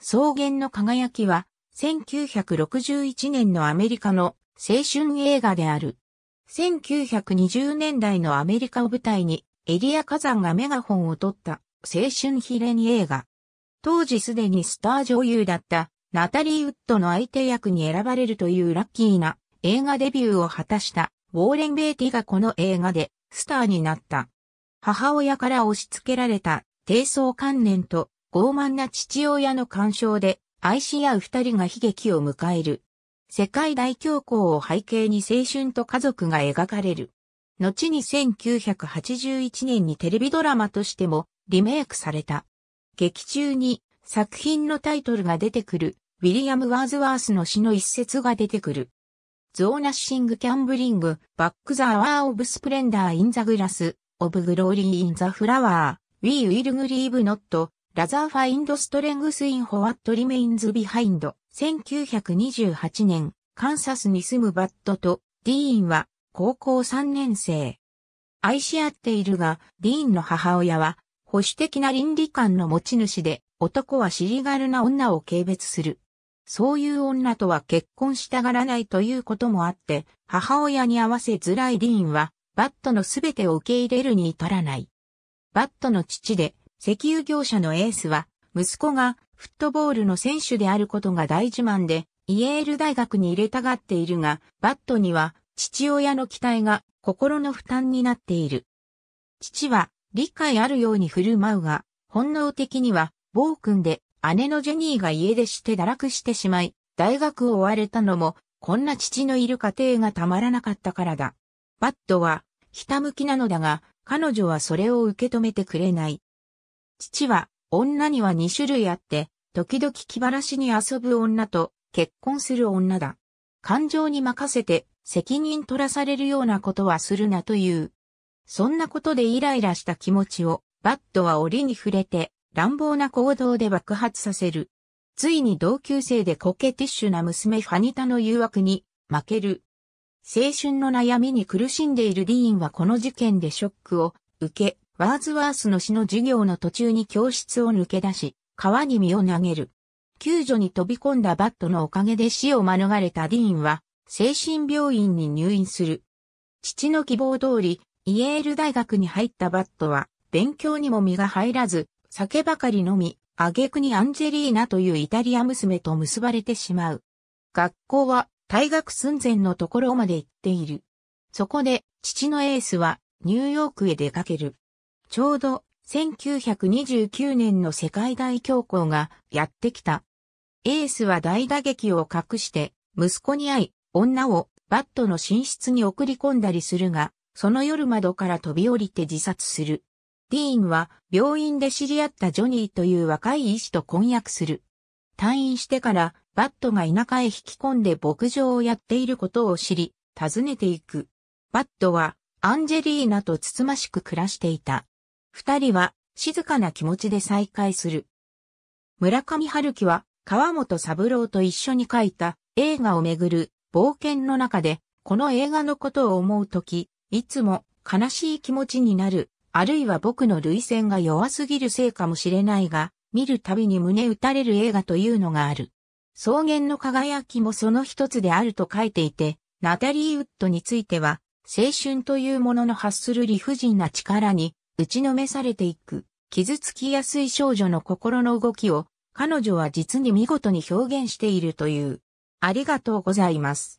草原の輝きは、1961年のアメリカの青春映画である。1920年代のアメリカを舞台に、エリア火山がメガホンを取った青春ヒレに映画。当時すでにスター女優だったナタリー・ウッドの相手役に選ばれるというラッキーな映画デビューを果たしたウォーレン・ベイティがこの映画でスターになった。母親から押し付けられた低層観念と傲慢な父親の干渉で愛し合う二人が悲劇を迎える。世界大恐慌を背景に青春と家族が描かれる。後に1981年にテレビドラマとしてもリメイクされた。劇中に作品のタイトルが出てくる、ウィリアム・ワーズワースの詩の一節が出てくる。ゾーナッシング・キャンブリング、バック・ザ・アワー・オブ・スプレンダー・イン・ザ・グラス、オブ・グローリー・イン・ザ・フラワー、ウィー・ウィル・グリーブ・ノット、ラザーファインドストレングスインフォワットリメインズビハインド。1928年、カンサスに住むバットとディーンは高校3年生。愛し合っているが、ディーンの母親は保守的な倫理観の持ち主で、男は尻軽な女を軽蔑する。そういう女とは結婚したがらないということもあって、母親に合わせづらいディーンは、バットのすべてを受け入れるに至らない。バットの父で、石油業者のエースは、息子がフットボールの選手であることが大自慢で、イエール大学に入れたがっているが、バットには父親の期待が心の負担になっている。父は理解あるように振る舞うが、本能的には暴君で姉のジェニーが家出して堕落してしまい、大学を追われたのも、こんな父のいる家庭がたまらなかったからだ。バットは、ひたむきなのだが、彼女はそれを受け止めてくれない。父は、女には2種類あって、時々気晴らしに遊ぶ女と結婚する女だ。感情に任せて責任取らされるようなことはするなという。そんなことでイライラした気持ちを、バットは檻に触れて乱暴な行動で爆発させる。ついに同級生でコケティッシュな娘ファニタの誘惑に負ける。青春の悩みに苦しんでいるディーンはこの事件でショックを受け、ワーズワースの死の授業の途中に教室を抜け出し、川に身を投げる。救助に飛び込んだバットのおかげで死を免れたディーンは、精神病院に入院する。父の希望通り、イエール大学に入ったバットは、勉強にも身が入らず、酒ばかり飲み、挙句にアンジェリーナというイタリア娘と結ばれてしまう。学校は退学寸前のところまで行っている。そこで、父のエースはニューヨークへ出かける。ちょうど1929年の世界大恐慌がやってきた。エースは大打撃を隠して息子に会い、女をバットの寝室に送り込んだりするが、その夜窓から飛び降りて自殺する。ディーンは病院で知り合ったジョニーという若い医師と婚約する。退院してからバットが田舎へ引き込んで牧場をやっていることを知り、訪ねていく。バットはアンジェリーナとつつましく暮らしていた。二人は静かな気持ちで再会する。村上春樹は川本三郎と一緒に書いた映画をめぐる冒険の中で、この映画のことを思うとき、いつも悲しい気持ちになる、あるいは僕の類線が弱すぎるせいかもしれないが、見るたびに胸打たれる映画というのがある。草原の輝きもその一つであると書いていて、ナタリー・ウッドについては、青春というものの発する理不尽な力に打ちのめされていく、傷つきやすい少女の心の動きを、彼女は実に見事に表現しているという。ありがとうございます。